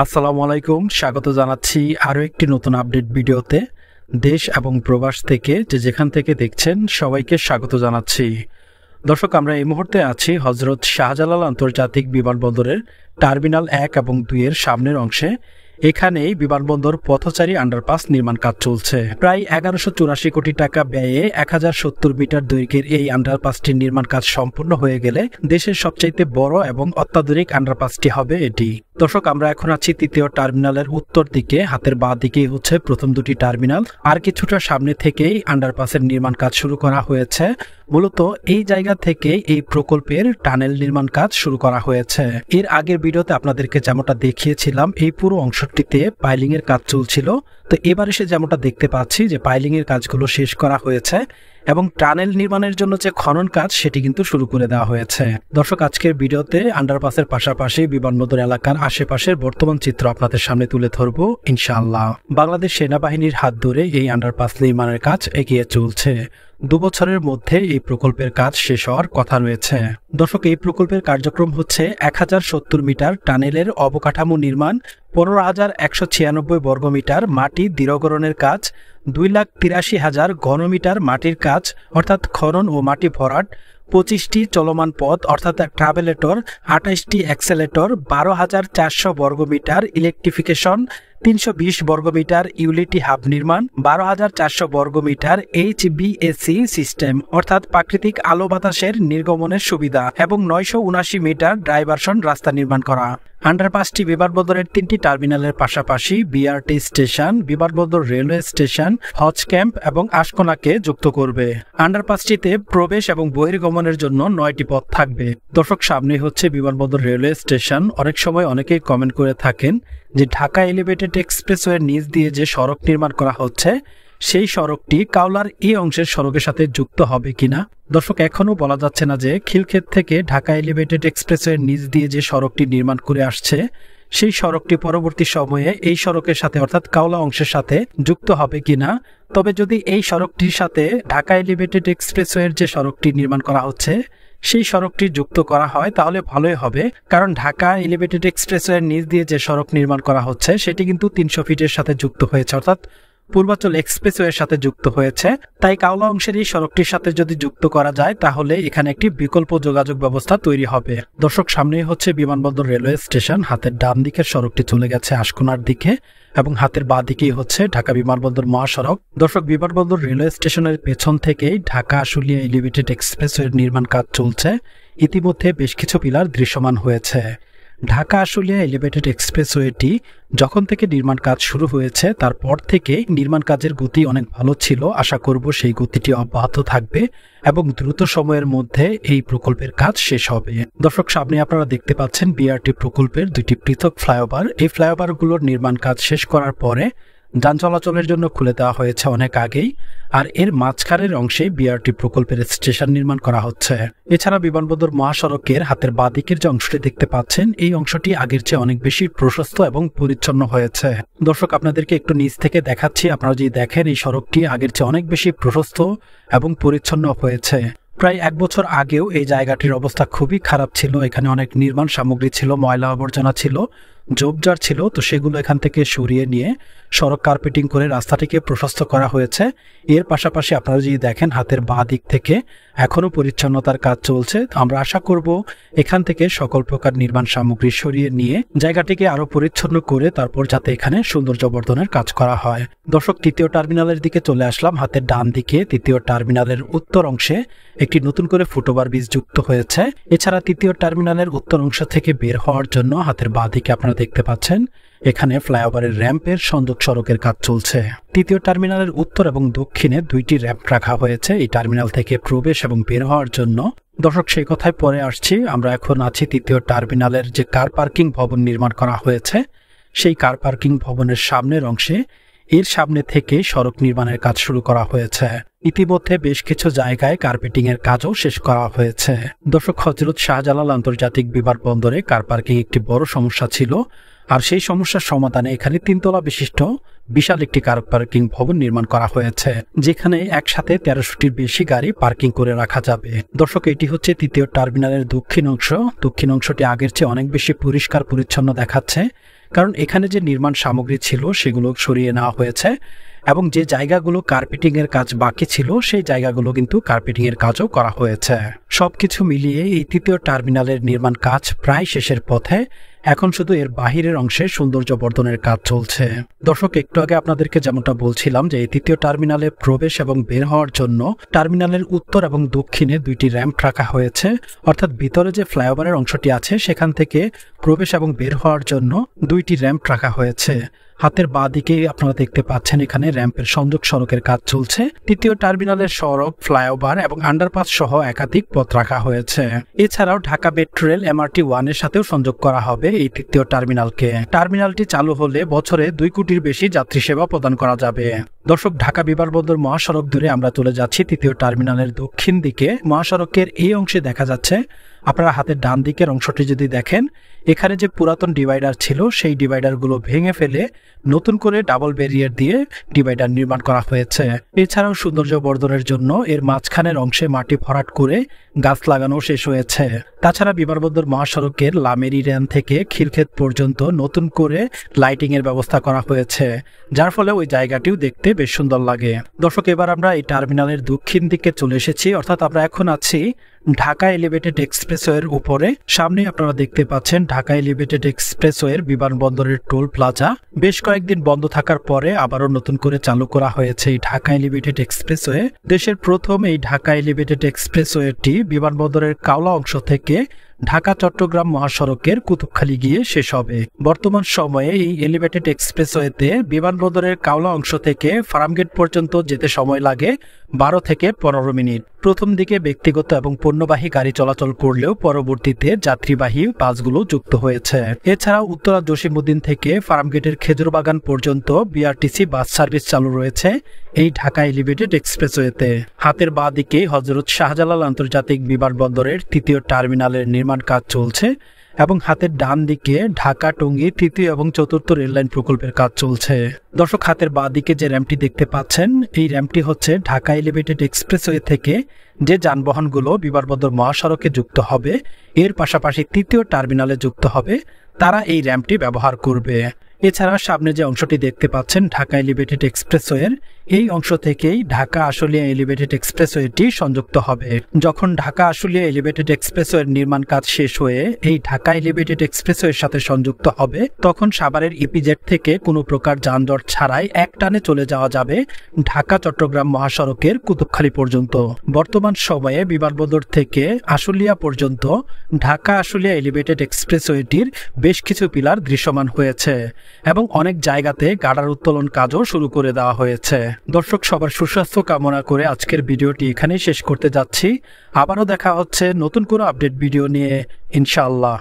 আসসালামু আলাইকুম স্বাগত জানাচ্ছি আরও একটি নতুন আপডেট ভিডিওতে দেশ এবং প্রবাস থেকে যে যেখান থেকে দেখছেন সবাইকে স্বাগত জানাচ্ছি দর্শক আমরা এই মুহূর্তে আছি হজরত শাহজালাল আন্তর্জাতিক বিমানবন্দরের টার্মিনাল এক এবং দুইয়ের সামনের অংশে এখানেই বিমানবন্দর পথচারী আন্ডারপাস নির্মাণ কাজ চলছে প্রায় এগারোশো চুরাশি কোটি টাকা ব্যয়ে এক হাজার সত্তর মিটার দৈর্ঘ্যের এই আন্ডারপাসটির নির্মাণ কাজ সম্পূর্ণ হয়ে গেলে দেশের সবচাইতে বড় এবং অত্যাধুনিক আন্ডারপাসটি হবে এটি দর্শক আমরা এখন আছি তৃতীয় টার্মিনালের উত্তর দিকে হাতের বাঁ দিকেই হচ্ছে প্রথম দুটি টার্মিনাল আর কিছুটা সামনে থেকেই আন্ডারপাসের নির্মাণ কাজ শুরু করা হয়েছে মূলত এই জায়গা থেকে এই প্রকল্পের টানেল নির্মাণ কাজ শুরু করা হয়েছে এর আগের ভিডিওতে আপনাদেরকে যেমনটা দেখিয়েছিলাম এই পুরো অংশটিতে পাইলিং এর কাজ চলছিল তো এবার এসে যেমনটা দেখতে পাচ্ছি যে পাইলিংয়ের কাজগুলো শেষ করা হয়েছে এবং টানেল নির্মাণের জন্য যে খনন কাজ সেটি কিন্তু শুরু করে দেওয়া হয়েছে দর্শক আজকের ভিডিওতে আন্ডারপাসের পাশাপাশি বিমানবন্দর এলাকার আশেপাশের বর্তমান চিত্র আপনাদের সামনে তুলে ধরব ইনশাআল্লাহ বাংলাদেশ সেনাবাহিনীর হাত ধরে এই আন্ডারপাস নির্মাণের কাজ এগিয়ে চলছে দুবছরের মধ্যে এই প্রকল্পের কাজ শেষ হওয়ার কথা রয়েছে দর্শক এই প্রকল্পের কার্যক্রম হচ্ছে এক মিটার টানেলের অবকাঠামো নির্মাণ পনেরো হাজার একশো ছিয়ানব্বই বর্গমিটার মাটি দৃঢ়করণের কাজ দুই লাখ তিরাশি হাজার ঘনমিটার মাটির কাজ অর্থাৎ খনন ও মাটি ভরাট পঁচিশটি চলমান পথ অর্থাৎ ট্রাভেলেটর আঠাশটি অ্যাক্সেলেটর বারো হাজার চারশো বর্গমিটার ইলেকট্রিফিকেশন তিনশো বিশ বর্গমিটার ইউলিটি হাব নির্মাণ বারো হাজার চারশো বর্গমিটার এইচ বিএসি সিস্টেম অর্থাৎ প্রাকৃতিক আলো বাতাসের নির্গমনের সুবিধা এবং নয়শো উনাশি মিটার ড্রাইভারশন রাস্তা নির্মাণ করা আন্ডারপাসটি বিমানবন্দরের তিনটি টার্মিনালের পাশাপাশি বিআরটি স্টেশন বিমানবন্দর রেলওয়ে স্টেশন হজ ক্যাম্প এবং আশকোনাকে যুক্ত করবে আন্ডারপাসটিতে প্রবেশ এবং বহির্গমনের জন্য নয়টি পথ থাকবে দর্শক সামনে হচ্ছে বিমানবন্দর রেলওয়ে স্টেশন অনেক সময় অনেকেই কমেন্ট করে থাকেন যে ঢাকা এলিভেটেড এক্সপ্রেসওয়ের নিচ দিয়ে যে সড়ক নির্মাণ করা হচ্ছে সেই সড়কটি কাউলার এ অংশের সড়কের সাথে যুক্ত হবে কিনা দর্শক এখনও বলা যাচ্ছে না যে খিলক্ষেত থেকে ঢাকা এলিভেটেড এক্সপ্রেসের নিচ দিয়ে যে সড়কটি নির্মাণ করে আসছে সেই সড়কটি পরবর্তী সময়ে এই সড়কের সাথে অর্থাৎ কাউলা অংশের সাথে যুক্ত হবে কিনা তবে যদি এই সড়কটির সাথে ঢাকা এলিভেটেড এক্সপ্রেসওয়ের যে সড়কটি নির্মাণ করা হচ্ছে সেই সড়কটি যুক্ত করা হয় তাহলে ভালোই হবে কারণ ঢাকা এলিভেটেড এক্সপ্রেসওয়ের নিচ দিয়ে যে সড়ক নির্মাণ করা হচ্ছে সেটি কিন্তু তিনশো ফিটের সাথে যুক্ত হয়েছে অর্থাৎ পূর্বাচল এক্সপ্রেসওয়ের সাথে যুক্ত হয়েছে তাই কাউলা অংশের এই সড়কটির সাথে যদি যুক্ত করা যায় তাহলে এখানে একটি বিকল্প যোগাযোগ ব্যবস্থা তৈরি হবে দর্শক সামনেই হচ্ছে বিমানবন্দর রেলওয়ে স্টেশন হাতের ডান দিকের সড়কটি চলে গেছে আশকোনার দিকে এবং হাতের বা দিকেই হচ্ছে ঢাকা বিমানবন্দর মহাসড়ক দর্শক বিমানবন্দর রেলওয়ে স্টেশনের পেছন থেকেই ঢাকা আসুলিয়া এলিভেটেড এক্সপ্রেসওয়ের নির্মাণ কাজ চলছে ইতিমধ্যে বেশ কিছু পিলার দৃশ্যমান হয়েছে ঢাকা আশুলিয়া এলিভেটেড এক্সপ্রেসওয়েটি যখন থেকে নির্মাণ কাজ শুরু হয়েছে তারপর থেকে নির্মাণ কাজের গতি অনেক ভালো ছিল আশা করব সেই গতিটি অব্যাহত থাকবে এবং দ্রুত সময়ের মধ্যে এই প্রকল্পের কাজ শেষ হবে দর্শক সামনে আপনারা দেখতে পাচ্ছেন বিআরটি প্রকল্পের দুটি পৃথক ফ্লাইওভার এই ফ্লাইওভারগুলোর নির্মাণ কাজ শেষ করার পরে যান চলাচলের জন্য খুলে দেওয়া হয়েছে অনেক আগেই আর এর মাঝখানের অংশে বিআরটি প্রকল্পের স্টেশন নির্মাণ করা হচ্ছে এছাড়া বিমানবন্দর মহাসড়কের হাতের দিকের যে অংশটি দেখতে পাচ্ছেন এই অংশটি আগের চেয়ে অনেক বেশি প্রশস্ত এবং পরিচ্ছন্ন হয়েছে দর্শক আপনাদেরকে একটু নিচ থেকে দেখাচ্ছি আপনারা যদি দেখেন এই সড়কটি আগের চেয়ে অনেক বেশি প্রশস্ত এবং পরিচ্ছন্ন হয়েছে প্রায় এক বছর আগেও এই জায়গাটির অবস্থা খুবই খারাপ ছিল এখানে অনেক নির্মাণ সামগ্রী ছিল ময়লা আবর্জনা ছিল ঝোপঝাড় ছিল তো সেগুলো এখান থেকে সরিয়ে নিয়ে সড়ক কার্পেটিং করে রাস্তাটিকে প্রশস্ত করা হয়েছে এর পাশাপাশি আপনারা যদি দেখেন হাতের বাঁ দিক থেকে এখনও পরিচ্ছন্নতার কাজ চলছে আমরা আশা করব এখান থেকে সকল প্রকার নির্মাণ সামগ্রী সরিয়ে নিয়ে জায়গাটিকে আরও পরিচ্ছন্ন করে তারপর যাতে এখানে সৌন্দর্যবর্ধনের কাজ করা হয় দর্শক তৃতীয় টার্মিনালের দিকে চলে আসলাম হাতের ডান দিকে তৃতীয় টার্মিনালের উত্তর অংশে একটি নতুন করে ফুটোবার বীজ যুক্ত হয়েছে এছাড়া তৃতীয় টার্মিনালের উত্তর অংশ থেকে বের হওয়ার জন্য হাতের বাঁ দিকে আপনারা দেখতে পাচ্ছেন এখানে ফ্লাইওভারের র্যাম্পের সংযোগ সড়কের কাজ চলছে তৃতীয় টার্মিনালের উত্তর এবং দক্ষিণে দুইটি র্যাম্প রাখা হয়েছে এই টার্মিনাল থেকে প্রবেশ এবং বের হওয়ার জন্য দর্শক সেই কথায় পরে আসছি আমরা এখন আছি তৃতীয় টার্মিনালের যে কার পার্কিং ভবন নির্মাণ করা হয়েছে সেই কার পার্কিং ভবনের সামনের অংশে এর সামনে থেকে সড়ক নির্মাণের কাজ শুরু করা হয়েছে ইতিমধ্যে বেশ কিছু জায়গায় কার্পেটিং এর কাজও শেষ করা হয়েছে দর্শক হজরত শাহজালাল আন্তর্জাতিক বিমানবন্দরে কার পার্কিং একটি বড় সমস্যা ছিল আর সেই সমস্যার সমাধানে এখানে তিনতলা বিশিষ্ট বিশাল একটি কার পার্কিং ভবন নির্মাণ করা হয়েছে যেখানে একসাথে তেরোশোটির বেশি গাড়ি পার্কিং করে রাখা যাবে দর্শক এটি হচ্ছে তৃতীয় টার্মিনালের দক্ষিণ অংশ দক্ষিণ অংশটি আগের চেয়ে অনেক বেশি পরিষ্কার পরিচ্ছন্ন দেখাচ্ছে কারণ এখানে যে নির্মাণ সামগ্রী ছিল সেগুলো সরিয়ে নেওয়া হয়েছে এবং যে জায়গাগুলো কার্পেটিংয়ের কাজ বাকি ছিল সেই জায়গাগুলো কিন্তু কার্পেটিংয়ের কাজও করা হয়েছে সব কিছু মিলিয়ে এই তৃতীয় টার্মিনালের নির্মাণ কাজ প্রায় শেষের পথে এখন শুধু এর বাহিরের অংশে সৌন্দর্য বর্ধনের কাজ চলছে দর্শক একটু আগে আপনাদেরকে যেমনটা বলছিলাম যে এই তৃতীয় টার্মিনালে প্রবেশ এবং বের হওয়ার জন্য টার্মিনালের উত্তর এবং দক্ষিণে দুইটি র্যাম্প রাখা হয়েছে অর্থাৎ ভিতরে যে ফ্লাইওভারের অংশটি আছে সেখান থেকে প্রবেশ এবং বের হওয়ার জন্য দুইটি র্যাম্প রাখা হয়েছে হাতের বাঁদিকে দিকে আপনারা দেখতে পাচ্ছেন এখানে র্যাম্পের সংযোগ সড়কের কাজ চলছে তৃতীয় টার্মিনালের সড়ক ফ্লাইওভার এবং আন্ডারপাস সহ একাধিক পথ রাখা হয়েছে এছাড়াও ঢাকা মেট্রো রেল এমআরটি এর সাথেও সংযোগ করা হবে এই তৃতীয় টার্মিনালকে টার্মিনালটি চালু হলে বছরে দুই কোটির বেশি যাত্রী সেবা প্রদান করা যাবে দর্শক ঢাকা বিমানবন্দর মহাসড়ক ধরে আমরা চলে যাচ্ছি তৃতীয় টার্মিনালের দক্ষিণ দিকে মহাসড়কের এই অংশে দেখা যাচ্ছে আপনারা হাতের ডান দিকের অংশটি যদি দেখেন এখানে যে পুরাতন ডিভাইডার ছিল সেই ডিভাইডারগুলো ভেঙে ফেলে নতুন করে ডাবল ব্যারিয়ার দিয়ে ডিভাইডার নির্মাণ করা হয়েছে এছাড়াও সৌন্দর্য বর্ধনের জন্য এর মাঝখানের অংশে মাটি ভরাট করে গাছ লাগানো শেষ হয়েছে তাছাড়া বিমানবন্দর মহাসড়কের লামেরি র্যান থেকে খিলক্ষেত পর্যন্ত নতুন করে লাইটিং এর ব্যবস্থা করা হয়েছে যার ফলে ওই জায়গাটিও দেখতে বেশ সুন্দর লাগে দর্শক এবার আমরা এই টার্মিনালের দক্ষিণ দিকে চলে এসেছি অর্থাৎ আমরা এখন আছি ঢাকা এলিভেটেড এক্সপ্রেসওয়ের উপরে সামনে আপনারা দেখতে পাচ্ছেন ঢাকা এলিভেটেড এক্সপ্রেসওয়ের বিমানবন্দরের টোল প্লাজা বেশ কয়েকদিন বন্ধ থাকার পরে আবারও নতুন করে চালু করা হয়েছে এই ঢাকা এলিভেটেড এক্সপ্রেসওয়ে দেশের প্রথম এই ঢাকা এলিভেটেড এক্সপ্রেসওয়েটি বিমানবন্দরের কাওলা অংশ থেকে ঢাকা চট্টগ্রাম মহাসড়কের কুতুবখালী গিয়ে শেষ হবে বর্তমান সময়ে এই এলিভেটেড এক্সপ্রেসওয়েতে বিমানবন্দরের কাওলা অংশ থেকে ফার্মগেট পর্যন্ত যেতে সময় লাগে বারো থেকে পনেরো মিনিট প্রথম দিকে ব্যক্তিগত এবং পণ্যবাহী গাড়ি চলাচল করলেও পরবর্তীতে যাত্রীবাহী বাসগুলো যুক্ত হয়েছে এছাড়া উত্তরা জসিমুদ্দিন থেকে ফার্মগেটের খেজুরবাগান পর্যন্ত বিআরটিসি বাস সার্ভিস চালু রয়েছে এই ঢাকা এলিভেটেড এক্সপ্রেসওয়েতে হাতের বাঁ দিকে হজরত শাহজালাল আন্তর্জাতিক বিমানবন্দরের তৃতীয় টার্মিনালের নির্মাণ নির্মাণ কাজ চলছে এবং হাতের ডান দিকে ঢাকা টঙ্গি তৃতীয় এবং চতুর্থ রেললাইন প্রকল্পের কাজ চলছে দর্শক হাতের বা দিকে যে র্যাম্পটি দেখতে পাচ্ছেন এই র্যাম্পটি হচ্ছে ঢাকা এলিভেটেড এক্সপ্রেসওয়ে থেকে যে যানবাহনগুলো বিমানবন্দর মহাসড়কে যুক্ত হবে এর পাশাপাশি তৃতীয় টার্মিনালে যুক্ত হবে তারা এই র্যাম্পটি ব্যবহার করবে এছাড়া সামনে যে অংশটি দেখতে পাচ্ছেন ঢাকা এলিভেটেড এক্সপ্রেসওয়ের এই অংশ থেকেই ঢাকা আসলিয়া এলিভেটেড এক্সপ্রেসওয়েটি সংযুক্ত হবে যখন ঢাকা আশুলিয়া এলিভেটেড এক্সপ্রেসওয়ের নির্মাণ কাজ শেষ হয়ে এই ঢাকা এলিভেটেড এক্সপ্রেসওয়ের সাথে সংযুক্ত হবে তখন সাভারের ইপিজেড e থেকে কোনো প্রকার যানজট ছাড়াই এক টানে চলে যাওয়া যাবে ঢাকা চট্টগ্রাম মহাসড়কের কুতুবখালী পর্যন্ত বর্তমান সময়ে বিমানবন্দর থেকে আশুলিয়া পর্যন্ত ঢাকা আশুলিয়া এলিভেটেড এক্সপ্রেসওয়েটির বেশ কিছু পিলার দৃশ্যমান হয়েছে এবং অনেক জায়গাতে গাডার উত্তোলন কাজও শুরু করে দেওয়া হয়েছে দর্শক সবার সুস্বাস্থ্য কামনা করে আজকের ভিডিওটি এখানেই শেষ করতে যাচ্ছি আবারও দেখা হচ্ছে নতুন কোনো আপডেট ভিডিও নিয়ে ইনশাআল্লাহ